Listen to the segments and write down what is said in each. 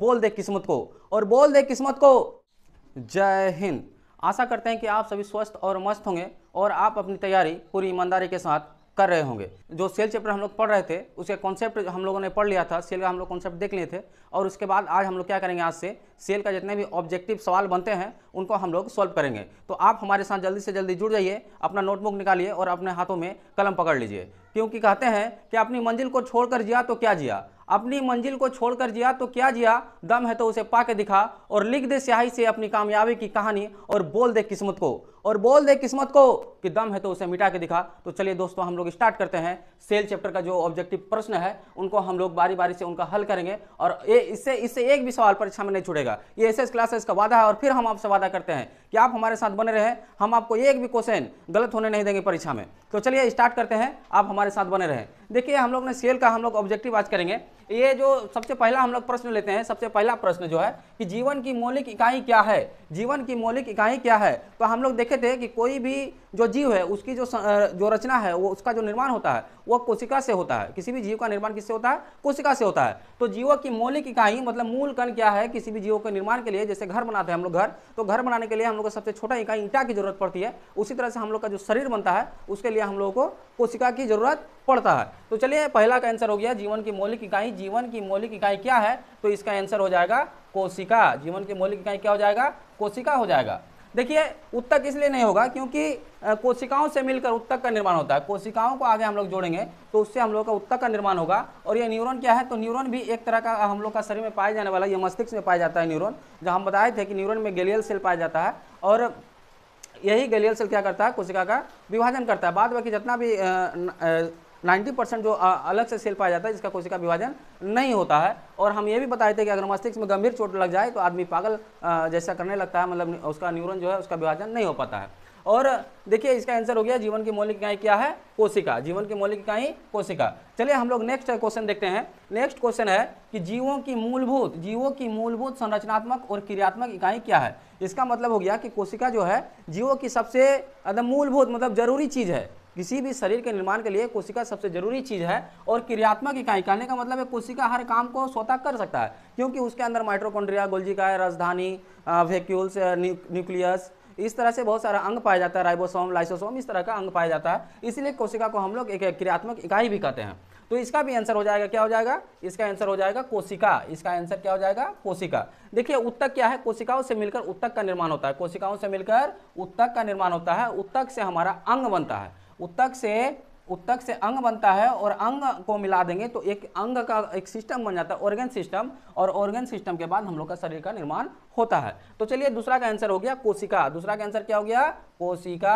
बोल दे किस्मत को और बोल दे किस्मत को जय हिंद आशा करते हैं कि आप सभी स्वस्थ और मस्त होंगे और आप अपनी तैयारी पूरी ईमानदारी के साथ कर रहे होंगे जो सेल चैप्टर हम लोग पढ़ रहे थे उसके कॉन्सेप्ट हम लोगों ने पढ़ लिया था सेल का हम लोग कॉन्सेप्ट देख लिए थे और उसके बाद आज हम लोग क्या करेंगे आज से सेल का जितने भी ऑब्जेक्टिव सवाल बनते हैं उनको हम लोग सॉल्व करेंगे तो आप हमारे साथ जल्दी से जल्दी जुड़ जाइए अपना नोटबुक निकालिए और अपने हाथों में कलम पकड़ लीजिए क्योंकि कहते हैं कि अपनी मंजिल को छोड़कर जिया तो क्या जिया अपनी मंजिल को छोड़कर जिया तो क्या जिया दम है तो उसे पा के दिखा और लिख दे स्याही से अपनी कामयाबी की कहानी और बोल दे किस्मत को और बोल दे किस्मत को कि दम है तो उसे मिटा के दिखा तो चलिए दोस्तों हम लोग स्टार्ट करते हैं सेल चैप्टर का जो ऑब्जेक्टिव प्रश्न है उनको हम लोग बारी बारी से उनका हल करेंगे और इससे इससे एक भी सवाल परीक्षा में नहीं छुड़ेगा मिलेगा ये एस एस क्लासेस का वादा है और फिर हम आपसे वादा करते हैं कि आप हमारे साथ बने रहे हम आपको एक भी क्वेश्चन गलत होने नहीं देंगे परीक्षा में तो चलिए स्टार्ट करते हैं आप हमारे साथ बने रहें देखिए हम लोग ने सेल का हम लोग ऑब्जेक्टिव आज करेंगे ये जो सबसे पहला हम लोग प्रश्न लेते हैं सबसे पहला प्रश्न जो है कि जीवन की मौलिक इकाई क्या है जीवन की मौलिक इकाई क्या है तो हम लोग देखे थे कि कोई भी जो जीव है उसकी जो जो रचना है वो उसका जो निर्माण होता है वो कोशिका से होता है किसी भी जीव का निर्माण किससे होता है कोशिका से होता है तो जीवों की मौलिक इकाई मतलब मूल कण क्या है किसी भी जीव के निर्माण के लिए जैसे घर बनाते हैं हम लोग घर तो घर बनाने के लिए हम लोग का सबसे छोटा इकाई ईटा की जरूरत पड़ती है उसी तरह से हम लोग का जो शरीर बनता है उसके लिए हम लोगों को कोशिका की जरूरत पड़ता है तो चलिए पहला का आंसर हो गया जीवन की मौलिक इकाई जीवन की मौलिक इकाई क्या है तो इसका आंसर हो जाएगा कोशिका जीवन की मौलिक इकाई क्या हो जाएगा कोशिका हो जाएगा देखिए उत्तक इसलिए नहीं होगा क्योंकि कोशिकाओं से मिलकर उत्तक का निर्माण होता है कोशिकाओं को आगे हम लोग जोड़ेंगे तो उससे हम लोग का उत्तक का निर्माण होगा और ये न्यूरॉन क्या है तो न्यूरॉन भी एक तरह का हम लोग का शरीर में पाया जाने वाला ये मस्तिष्क में पाया जाता है न्यूरोन जहाँ हम बताए थे कि न्यूरोन में गेलियल सेल पाया जाता है और यही गलियल सेल क्या करता है कोशिका का विभाजन करता है बाद बाकी जितना भी 90 परसेंट जो अलग से सेल पाया जाता है जिसका कोशिका विभाजन नहीं होता है और हम ये भी बताए थे कि अगर मस्तिष्क में गंभीर चोट लग जाए तो आदमी पागल जैसा करने लगता है मतलब उसका न्यूरॉन जो है उसका विभाजन नहीं हो पाता है और देखिए इसका आंसर हो गया जीवन की मौलिक इकाई क्या है कोशिका जीवन की मौलिक इकाई कोशिका चलिए हम लोग नेक्स्ट क्वेश्चन देखते हैं नेक्स्ट क्वेश्चन है कि जीवों की मूलभूत जीवों की मूलभूत संरचनात्मक और क्रियात्मक इकाई क्या है इसका मतलब हो गया कि कोशिका जो है जीवों की सबसे मतलब मूलभूत मतलब जरूरी चीज़ है किसी भी शरीर के निर्माण के लिए कोशिका सबसे जरूरी चीज़ है और क्रियात्मक इकाई कहने का मतलब है कोशिका हर काम को स्वतः कर सकता है क्योंकि उसके अंदर माइट्रोकॉन्ड्रिया गोल्जिकाय राजधानी वेक्यूल्स न्यूक्लियस इस तरह से बहुत सारा अंग पाया जाता है राइबोसोम लाइसोसोम इस तरह का अंग पाया जाता है इसलिए कोशिका को हम लोग एक क्रियात्मक इकाई भी कहते हैं तो इसका भी आंसर हो जाएगा क्या हो जाएगा इसका आंसर हो जाएगा कोशिका इसका आंसर क्या हो जाएगा कोशिका देखिए उत्तक क्या है कोशिकाओं से मिलकर उत्तक का निर्माण होता है कोशिकाओं से मिलकर उत्तक का निर्माण होता है उत्तक से हमारा अंग बनता है उत्तक से उत्तक से अंग बनता है और अंग को मिला देंगे तो एक अंग का एक सिस्टम बन जाता है ऑर्गेन सिस्टम और ऑर्गेन सिस्टम के बाद हम लोग का शरीर का निर्माण होता है तो चलिए दूसरा का आंसर हो गया कोशिका दूसरा का आंसर क्या हो गया कोशिका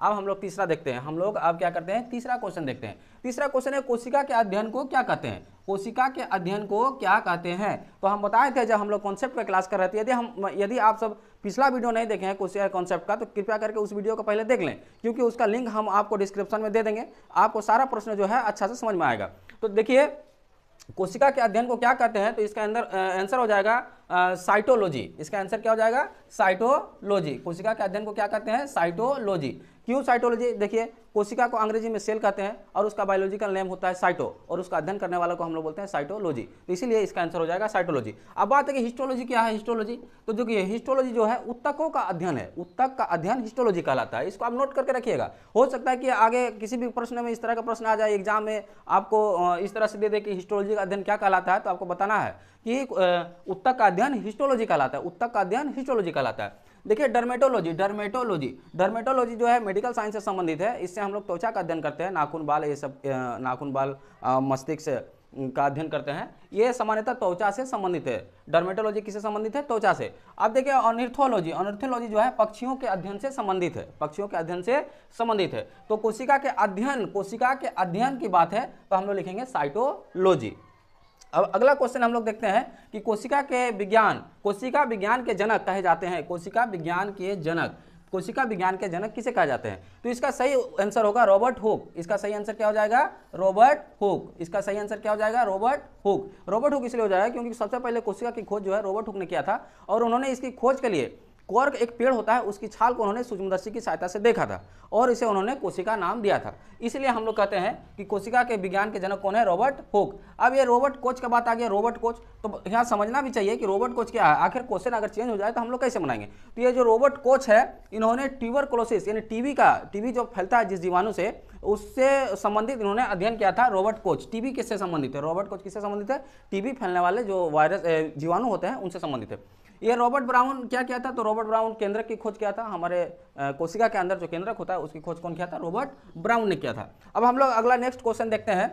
अब हम लोग तीसरा देखते हैं हम लोग अब क्या करते हैं तीसरा क्वेश्चन देखते हैं तीसरा क्वेश्चन है कोशिका के अध्ययन को क्या कहते हैं कोशिका के अध्ययन को क्या कहते हैं तो हम बताए थे जब हम लोग कॉन्सेप्ट का क्लास कर रहे थे यदि हम यदि आप सब पिछला वीडियो नहीं देखे हैं कोशिका कॉन्सेप्ट का तो कृपया करके उस वीडियो को पहले देख लें क्योंकि उसका लिंक हम आपको डिस्क्रिप्शन में दे देंगे आपको सारा प्रश्न जो है अच्छा से समझ में आएगा तो देखिए कोशिका के अध्ययन को क्या कहते हैं तो इसका अंदर आंसर हो जाएगा साइटोलॉजी इसका आंसर क्या हो जाएगा साइटोलॉजी कोशिका के अध्ययन को क्या कहते हैं साइटोलॉजी क्यों साइटोलॉजी देखिए कोशिका को अंग्रेजी में सेल कहते हैं और उसका बायोलॉजिकल नेम होता है साइटो और उसका अध्ययन करने वाला को हम लोग बोलते हैं साइटोलॉजी तो इसीलिए इसका आंसर हो जाएगा साइटोलॉजी अब बात है कि हिस्टोलॉजी क्या है हिस्टोलॉजी तो जो कि हिस्टोलॉजी जो है उत्तकों का अध्ययन है उत्तक का अध्ययन हिस्टोलॉजी कहलाता है इसको आप नोट करके रखिएगा हो सकता है कि आगे किसी भी प्रश्न में इस तरह का प्रश्न आ जाए एग्जाम में आपको इस तरह से दे दे कि हिस्टोलॉजी का अध्ययन क्या कहलाता है तो आपको बताना है कि उत्तक का अध्ययन हिस्टोलॉजी कहलाता है उत्तक का अध्ययन हिस्टोलॉजी कहलाता है देखिए डर्मेटोलॉजी डर्मेटोलॉजी डर्मेटोलॉजी जो है मेडिकल साइंस से संबंधित है इससे हम लोग त्वचा का अध्ययन करते हैं नाखून बाल ये सब नाखून बाल मस्तिष्क का अध्ययन करते हैं ये सामान्यतः त्वचा से संबंधित है डर्मेटोलॉजी किससे संबंधित है त्वचा से अब देखिए ऑनिर्थोलॉजी ऑनिर्थोलॉजी जो है पक्षियों के अध्ययन से संबंधित है पक्षियों के अध्ययन से संबंधित है तो कोशिका के अध्ययन कोशिका के अध्ययन की बात है तो हम लोग लिखेंगे साइटोलॉजी अब अगला क्वेश्चन हम लोग देखते हैं कि कोशिका के विज्ञान कोशिका विज्ञान के जनक कहे जाते हैं कोशिका विज्ञान के जनक कोशिका विज्ञान के जनक किसे कहा जाते हैं तो इसका सही आंसर होगा रॉबर्ट हुक इसका सही आंसर क्या हो जाएगा रॉबर्ट हुक इसका सही आंसर क्या हो जाएगा रॉबर्ट हुक रॉबर्ट हुक इसलिए हो जाएगा क्योंकि सबसे पहले कोशिका की खोज जो है रॉबर्ट हुक ने किया था और उन्होंने इसकी खोज के लिए कॉर्क एक पेड़ होता है उसकी छाल को उन्होंने सूक्ष्मदर्शी की सहायता से देखा था और इसे उन्होंने कोशिका नाम दिया था इसलिए हम लोग कहते हैं कि कोशिका के विज्ञान के जनक कौन है रॉबर्ट होक अब ये रॉबर्ट कोच का बात आ गया रॉबर्ट कोच तो यहाँ समझना भी चाहिए कि रॉबर्ट कोच क्या है आखिर क्वेश्चन अगर चेंज हो जाए तो हम लोग कैसे बनाएंगे तो ये जो रॉबर्ट कोच है इन्होंने ट्यूबर क्लोसिस यानी टीबी का टीबी जो फैलता है जिस जीवाणु से उससे संबंधित इन्होंने अध्ययन किया था रॉबर्ट कोच टीबी किससे संबंधित है रॉबर्ट कोच किससे संबंधित है टीबी फैलने वाले जो वायरस जीवाणु होते हैं उनसे संबंधित है ये रॉबर्ट ब्राउन क्या किया था तो रॉबर्ट ब्राउन केंद्रक की खोज किया था हमारे कोशिका के अंदर जो केंद्रक होता है उसकी खोज कौन किया था रॉबर्ट ब्राउन ने किया था अब हम लोग अगला नेक्स्ट क्वेश्चन देखते हैं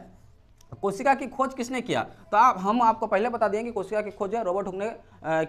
कोशिका की खोज किसने किया तो आप हम आपको पहले बता दें कि कोशिका की खोज रॉबर्ट हुक ने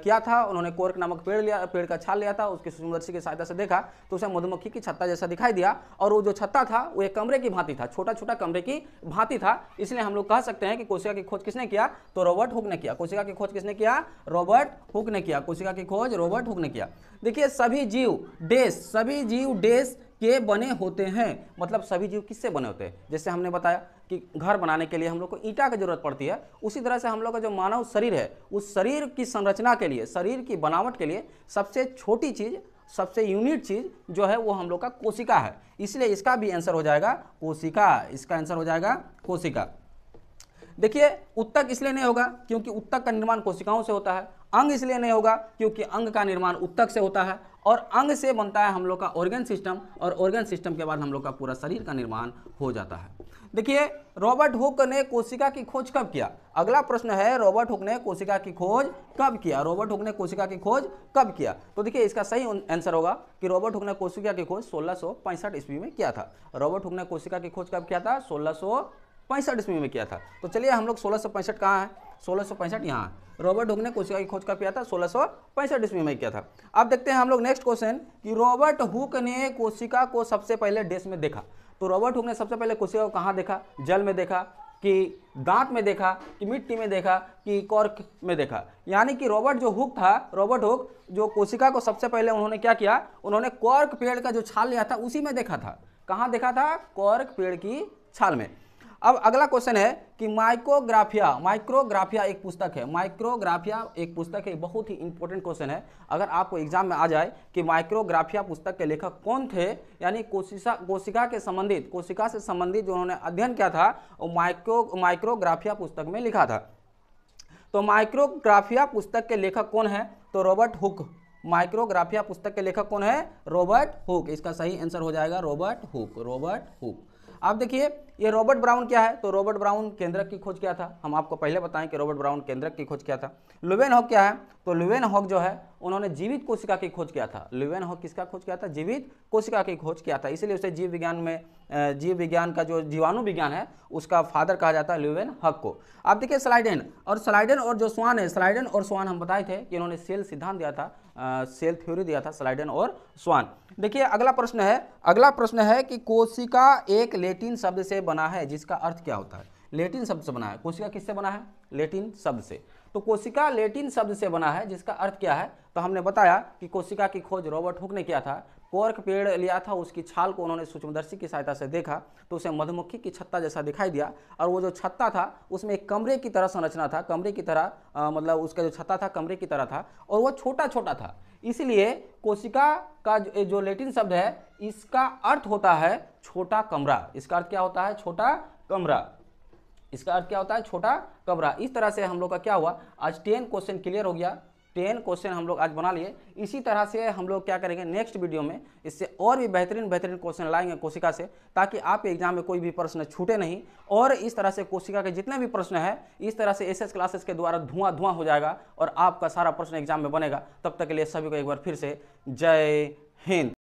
किया था उन्होंने कोर्क नामक पेड़ लिया पेड़ का छाल लिया था उसकी सूर्यदर्शी की सहायता से देखा तो उसे मधुमक्खी की छत्ता जैसा दिखाई दिया और वो जो छत्ता था वो एक कमरे की भांति था छोटा छोटा कमरे की भांति था इसलिए हम लोग कह सकते हैं कि कोशिका की खोज किसने किया तो रॉबर्ट हुक ने किया कोशिका की खोज किसने किया रॉबर्ट हुक ने किया कोशिका की खोज रॉबर्ट हुक ने किया देखिए सभी जीव डेस सभी जीव डेश के बने होते हैं मतलब सभी जीव किससे बने होते हैं जैसे हमने बताया कि घर बनाने के लिए हम लोग को ईटा की ज़रूरत पड़ती है उसी तरह से हम लोग का जो मानव शरीर है उस शरीर की संरचना के लिए शरीर की बनावट के लिए सबसे छोटी चीज़ सबसे यूनिट चीज़ जो है वो हम लोग का कोशिका है इसलिए इसका भी आंसर हो जाएगा कोशिका इसका आंसर हो जाएगा कोशिका देखिए उत्तक इसलिए नहीं होगा क्योंकि उत्तक का निर्माण कोशिकाओं से होता है अंग इसलिए नहीं होगा क्योंकि अंग का निर्माण उत्तक से होता है और अंग से बनता है हम लोग का ऑर्गेन सिस्टम और ऑर्गेन सिस्टम के बाद हम लोग का पूरा शरीर का निर्माण हो जाता है देखिए रॉबर्ट हुक ने कोशिका की खोज कब किया अगला प्रश्न है रॉबर्ट हुक ने कोशिका की खोज कब किया रॉबर्ट हुक ने कोशिका की खोज कब किया तो देखिए इसका सही आंसर होगा कि रॉबर्ट हुक ने कोशिका की खोज सोलह ईस्वी में किया था रॉबर्ट हुक ने कोशिका की खोज कब किया था सोलह पैंसठ ईस्वी में किया था तो चलिए हम लोग सोलह सौ पैंसठ कहाँ है सोलह सौ पैंसठ यहाँ रॉबर्ट हुक ने कोशिका की खोज का किया था सोलह सौ पैंसठ ईस्वी में किया था अब देखते हैं हम लोग नेक्स्ट क्वेश्चन कि रॉबर्ट हुक ने कोशिका को सबसे पहले डेस में देखा तो रॉबर्ट हुक ने सबसे पहले कोशिका को कहाँ देखा जल में देखा कि दांत में देखा कि मिट्टी में देखा कि कॉर्क में देखा यानी कि रॉबर्ट जो हुक था रॉबर्ट हुक जो कोशिका को सबसे पहले उन्होंने क्या किया उन्होंने कॉर्क पेड़ का जो छाल लिया था उसी में देखा था कहाँ देखा था कॉर्क पेड़ की छाल में अब अगला क्वेश्चन है कि माइक्रोग्राफिया माइक्रोग्राफिया एक पुस्तक है माइक्रोग्राफिया एक पुस्तक है बहुत ही इंपॉर्टेंट क्वेश्चन है अगर आपको एग्जाम में आ जाए कि माइक्रोग्राफिया पुस्तक के लेखक कौन थे यानी कोशिका कोशिका के संबंधित कोशिका से संबंधित जो उन्होंने अध्ययन किया था वो माइक्रो माइक्रोग्राफिया पुस्तक में लिखा था तो माइक्रोग्राफिया पुस्तक के लेखक कौन है तो रॉबर्ट हुक माइक्रोग्राफिया पुस्तक के लेखक कौन है रॉबर्ट हुक इसका सही आंसर हो जाएगा रॉबर्ट हुक रॉबर्ट हुक आप देखिए ये रॉबर्ट ब्राउन क्या है तो रॉबर्ट ब्राउन केंद्रक की खोज क्या था हम आपको पहले बताएं कि रॉबर्ट ब्राउन केंद्रक की खोज क्या था लुवेन हॉक क्या है तो लुवेन हॉक जो है उन्होंने जीवित कोशिका की खोज किया था लुवेन हॉक किसका खोज किया था जीवित कोशिका की खोज किया था इसलिए उसे जीव विज्ञान में जीव विज्ञान का जो जीवाणु विज्ञान है उसका फादर कहा जाता है लुवेन हक को अब देखिए स्लाइडेन और स्लाइडन और जो स्वान है स्लाइडन और स्वान हम बताए थे कि इन्होंने सेल सिद्धांत दिया था सेल थ्योरी दिया था स्लाइडन और स्वान देखिए अगला प्रश्न है अगला प्रश्न है कि कोशिका एक लेटिन शब्द से बना है जिसका अर्थ क्या होता है लेटिन शब्द से बना है कोशिका किससे बना है लेटिन शब्द से तो कोशिका लेटिन शब्द से बना है जिसका अर्थ क्या है तो हमने बताया कि कोशिका की खोज रॉबर्ट हुक ने किया था कोर्क पेड़ लिया था उसकी छाल को उन्होंने सूक्ष्मदर्शी की सहायता से देखा तो उसे मधुमक्खी की छत्ता जैसा दिखाई दिया और वो जो छत्ता था उसमें एक कमरे की तरह संरचना था कमरे की तरह आ, मतलब उसका जो छत्ता था कमरे की तरह था और वो छोटा छोटा था इसलिए कोशिका का जो, जो लेटिन शब्द है इसका अर्थ होता है छोटा कमरा इसका अर्थ क्या होता है छोटा कमरा इसका अर्थ क्या होता है छोटा कमरा इस तरह से हम लोग का क्या हुआ आज टेन क्वेश्चन क्लियर हो गया टेन क्वेश्चन हम लोग आज बना लिए इसी तरह से हम लोग क्या करेंगे नेक्स्ट वीडियो में इससे और भी बेहतरीन बेहतरीन क्वेश्चन लाएंगे कोशिका से ताकि आपके एग्जाम में कोई भी प्रश्न छूटे नहीं और इस तरह से कोशिका के जितने भी प्रश्न है इस तरह से एस एस क्लासेस के द्वारा धुआं धुआं हो जाएगा और आपका सारा प्रश्न एग्जाम में बनेगा तब तक के लिए सभी को एक बार फिर से जय हिंद